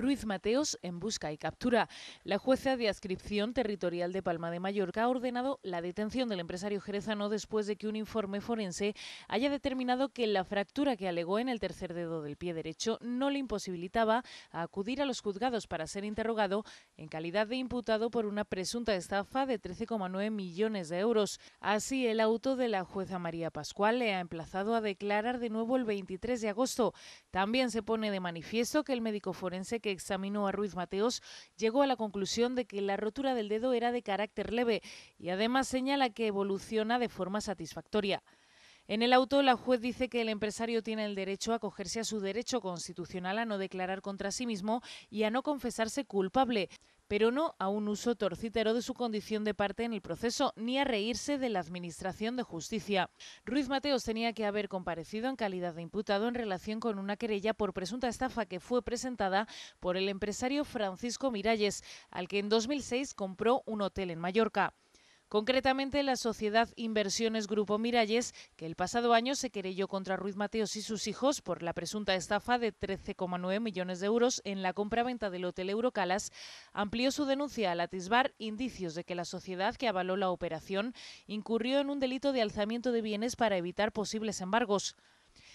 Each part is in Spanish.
Ruiz Mateos en busca y captura. La jueza de adscripción territorial de Palma de Mallorca ha ordenado la detención del empresario jerezano después de que un informe forense haya determinado que la fractura que alegó en el tercer dedo del pie derecho no le imposibilitaba acudir a los juzgados para ser interrogado en calidad de imputado por una presunta estafa de 13,9 millones de euros. Así, el auto de la jueza María Pascual le ha emplazado a declarar de nuevo el 23 de agosto. También se pone de manifiesto que el médico forense que examinó a Ruiz Mateos llegó a la conclusión de que la rotura del dedo era de carácter leve y además señala que evoluciona de forma satisfactoria. En el auto, la juez dice que el empresario tiene el derecho a acogerse a su derecho constitucional a no declarar contra sí mismo y a no confesarse culpable, pero no a un uso torcítero de su condición de parte en el proceso ni a reírse de la Administración de Justicia. Ruiz Mateos tenía que haber comparecido en calidad de imputado en relación con una querella por presunta estafa que fue presentada por el empresario Francisco Miralles, al que en 2006 compró un hotel en Mallorca. Concretamente, la sociedad Inversiones Grupo Miralles, que el pasado año se querelló contra Ruiz Mateos y sus hijos por la presunta estafa de 13,9 millones de euros en la compraventa del Hotel Eurocalas, amplió su denuncia al atisbar indicios de que la sociedad que avaló la operación incurrió en un delito de alzamiento de bienes para evitar posibles embargos.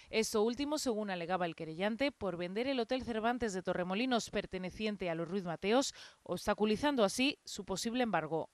Esto último, según alegaba el querellante, por vender el Hotel Cervantes de Torremolinos perteneciente a los Ruiz Mateos, obstaculizando así su posible embargo.